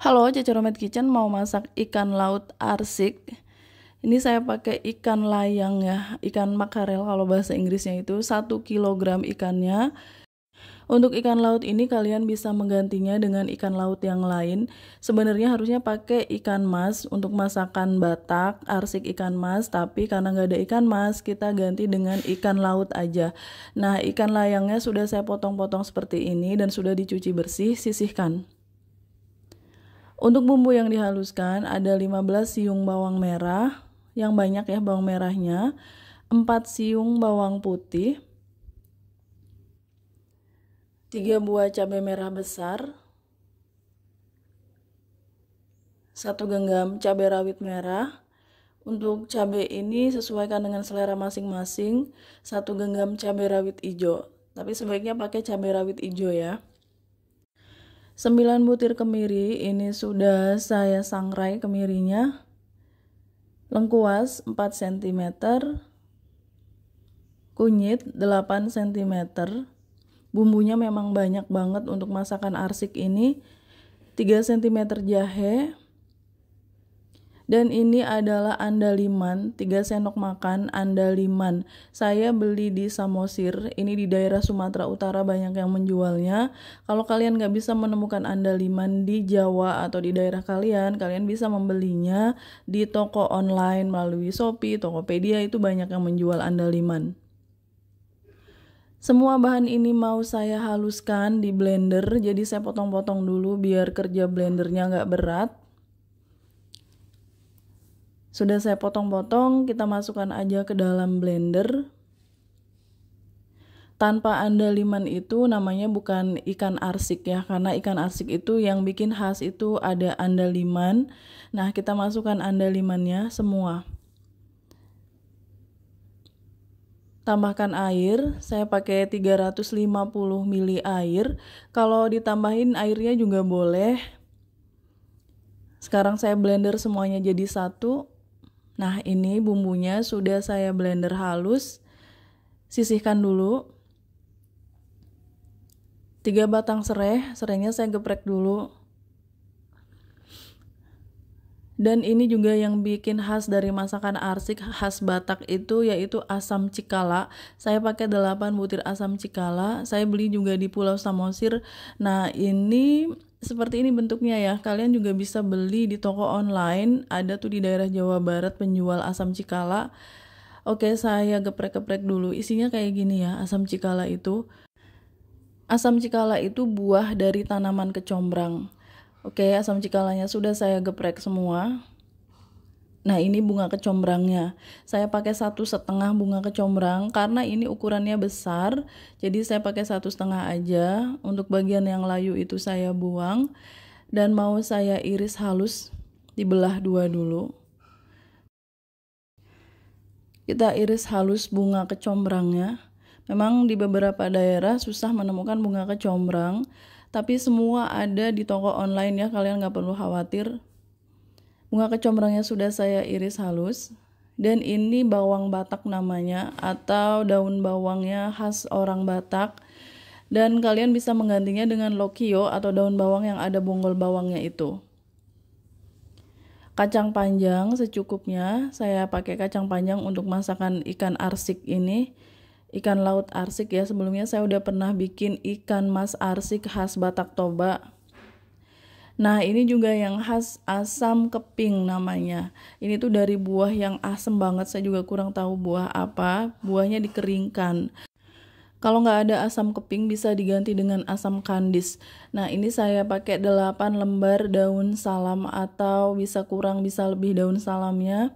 Halo, Romet Kitchen mau masak ikan laut arsik. Ini saya pakai ikan layang ya, ikan makarel kalau bahasa Inggrisnya itu 1 kg ikannya. Untuk ikan laut ini kalian bisa menggantinya dengan ikan laut yang lain. Sebenarnya harusnya pakai ikan mas untuk masakan Batak, arsik ikan mas, tapi karena nggak ada ikan mas, kita ganti dengan ikan laut aja. Nah, ikan layangnya sudah saya potong-potong seperti ini dan sudah dicuci bersih, sisihkan. Untuk bumbu yang dihaluskan ada 15 siung bawang merah, yang banyak ya bawang merahnya, 4 siung bawang putih, 3 buah cabai merah besar, 1 genggam cabai rawit merah. Untuk cabai ini sesuaikan dengan selera masing-masing, 1 genggam cabai rawit hijau. Tapi sebaiknya pakai cabai rawit hijau ya. 9 butir kemiri ini sudah saya sangrai kemirinya lengkuas 4 cm kunyit 8 cm bumbunya memang banyak banget untuk masakan arsik ini 3 cm jahe dan ini adalah andaliman, 3 sendok makan andaliman. Saya beli di Samosir, ini di daerah Sumatera Utara banyak yang menjualnya. Kalau kalian nggak bisa menemukan andaliman di Jawa atau di daerah kalian, kalian bisa membelinya di toko online melalui Shopee, Tokopedia itu banyak yang menjual andaliman. Semua bahan ini mau saya haluskan di blender, jadi saya potong-potong dulu biar kerja blendernya nggak berat. Sudah saya potong-potong, kita masukkan aja ke dalam blender. Tanpa andaliman itu namanya bukan ikan arsik ya, karena ikan arsik itu yang bikin khas itu ada andaliman. Nah, kita masukkan andalimannya semua. tambahkan air. Saya pakai 350 ml air. Kalau ditambahin airnya juga boleh. Sekarang saya blender semuanya jadi satu. Nah, ini bumbunya sudah saya blender halus. Sisihkan dulu. 3 batang serai, serainya saya geprek dulu. Dan ini juga yang bikin khas dari masakan arsik khas Batak itu yaitu asam cikala. Saya pakai 8 butir asam cikala. Saya beli juga di Pulau Samosir. Nah, ini seperti ini bentuknya ya. Kalian juga bisa beli di toko online. Ada tuh di daerah Jawa Barat penjual asam cikala. Oke, saya geprek-geprek dulu. Isinya kayak gini ya, asam cikala itu. Asam cikala itu buah dari tanaman kecombrang. Oke, asam cikalanya sudah saya geprek semua. Nah, ini bunga kecombrangnya. Saya pakai satu setengah bunga kecombrang karena ini ukurannya besar. Jadi saya pakai satu setengah aja. Untuk bagian yang layu itu saya buang dan mau saya iris halus dibelah dua dulu. Kita iris halus bunga kecombrangnya. Memang di beberapa daerah susah menemukan bunga kecombrang tapi semua ada di toko online ya kalian nggak perlu khawatir bunga kecombrangnya sudah saya iris halus dan ini bawang batak namanya atau daun bawangnya khas orang batak dan kalian bisa menggantinya dengan lokio atau daun bawang yang ada bonggol bawangnya itu. Kacang panjang secukupnya, saya pakai kacang panjang untuk masakan ikan arsik ini ikan laut arsik ya. Sebelumnya saya udah pernah bikin ikan mas arsik khas Batak Toba. Nah, ini juga yang khas asam keping namanya. Ini tuh dari buah yang asam banget. Saya juga kurang tahu buah apa. Buahnya dikeringkan. Kalau nggak ada asam keping bisa diganti dengan asam kandis. Nah ini saya pakai 8 lembar daun salam atau bisa kurang bisa lebih daun salamnya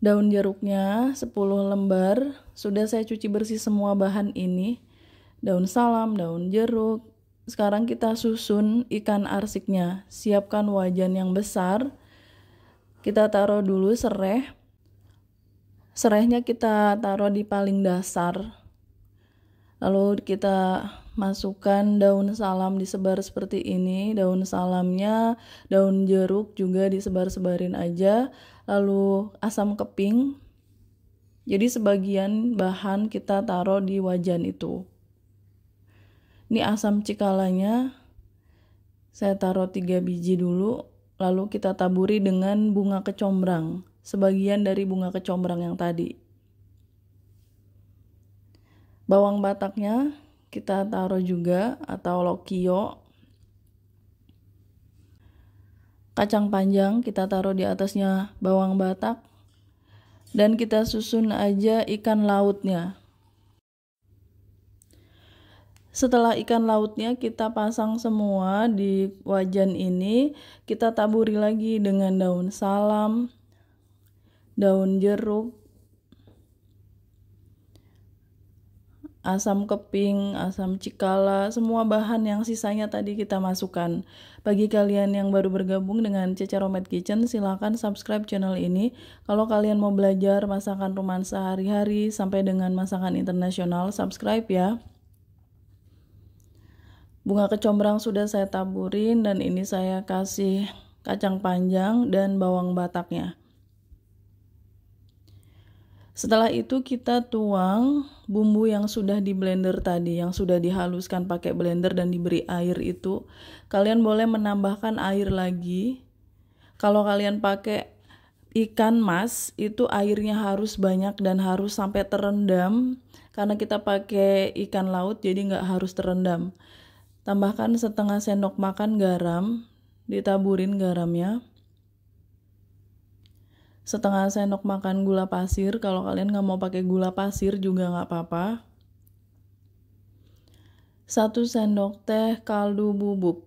daun jeruknya 10 lembar. Sudah saya cuci bersih semua bahan ini. Daun salam, daun jeruk. Sekarang kita susun ikan arsiknya. Siapkan wajan yang besar. Kita taruh dulu serai. Serainya kita taruh di paling dasar. Lalu kita masukkan daun salam disebar seperti ini daun salamnya daun jeruk juga disebar-sebarin aja lalu asam keping jadi sebagian bahan kita taruh di wajan itu ini asam cikalanya saya taruh 3 biji dulu lalu kita taburi dengan bunga kecombrang sebagian dari bunga kecombrang yang tadi bawang bataknya kita taruh juga atau lokio kacang panjang kita taruh di atasnya bawang batak dan kita susun aja ikan lautnya setelah ikan lautnya kita pasang semua di wajan ini kita taburi lagi dengan daun salam daun jeruk asam keping, asam cikala, semua bahan yang sisanya tadi kita masukkan. Bagi kalian yang baru bergabung dengan Romet Kitchen, silahkan subscribe channel ini. Kalau kalian mau belajar masakan rumahan sehari-hari sampai dengan masakan internasional, subscribe ya. Bunga kecombrang sudah saya taburin dan ini saya kasih kacang panjang dan bawang bataknya. Setelah itu kita tuang bumbu yang sudah di blender tadi, yang sudah dihaluskan pakai blender dan diberi air itu. Kalian boleh menambahkan air lagi. Kalau kalian pakai ikan mas, itu airnya harus banyak dan harus sampai terendam. Karena kita pakai ikan laut, jadi nggak harus terendam. Tambahkan setengah sendok makan garam, ditaburin garamnya setengah sendok makan gula pasir. Kalau kalian nggak mau pakai gula pasir juga nggak apa-apa. satu sendok teh kaldu bubuk.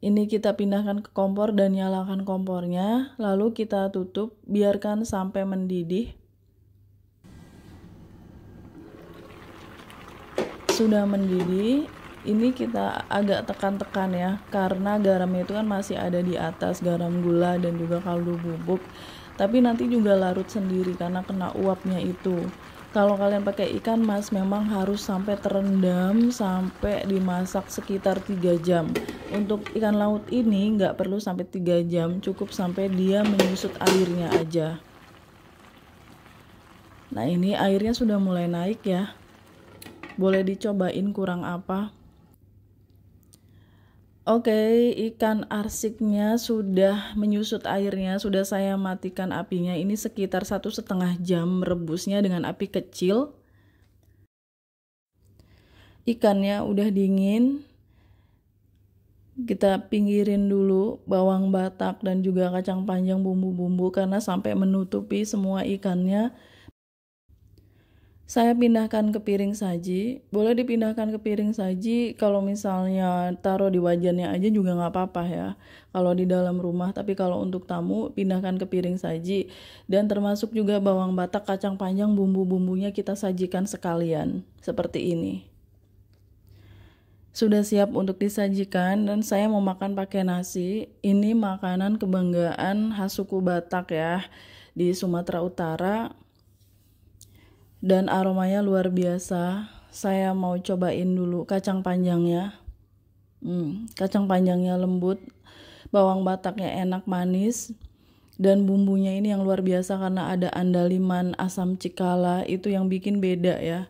Ini kita pindahkan ke kompor dan nyalakan kompornya, lalu kita tutup, biarkan sampai mendidih. Sudah mendidih, ini kita agak tekan-tekan ya karena garamnya itu kan masih ada di atas garam gula dan juga kaldu bubuk tapi nanti juga larut sendiri karena kena uapnya itu kalau kalian pakai ikan mas memang harus sampai terendam sampai dimasak sekitar 3 jam untuk ikan laut ini nggak perlu sampai 3 jam cukup sampai dia menyusut airnya aja nah ini airnya sudah mulai naik ya boleh dicobain kurang apa Oke, ikan arsiknya sudah menyusut airnya, sudah saya matikan apinya. Ini sekitar satu setengah jam merebusnya dengan api kecil. Ikannya udah dingin. Kita pinggirin dulu bawang batak dan juga kacang panjang bumbu-bumbu karena sampai menutupi semua ikannya saya pindahkan ke piring saji boleh dipindahkan ke piring saji kalau misalnya taruh di wajannya aja juga nggak apa-apa ya kalau di dalam rumah tapi kalau untuk tamu pindahkan ke piring saji dan termasuk juga bawang batak kacang panjang bumbu-bumbunya kita sajikan sekalian seperti ini sudah siap untuk disajikan dan saya mau makan pakai nasi. Ini makanan kebanggaan khas suku Batak ya di Sumatera Utara dan aromanya luar biasa. Saya mau cobain dulu kacang panjangnya. Hmm, kacang panjangnya lembut, bawang bataknya enak manis, dan bumbunya ini yang luar biasa karena ada andaliman asam cikala itu yang bikin beda ya.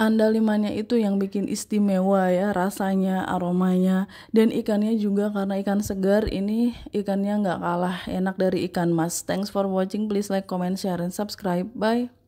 Andalimannya itu yang bikin istimewa ya rasanya, aromanya, dan ikannya juga karena ikan segar ini ikannya nggak kalah enak dari ikan mas. Thanks for watching, please like, comment, share, and subscribe. Bye.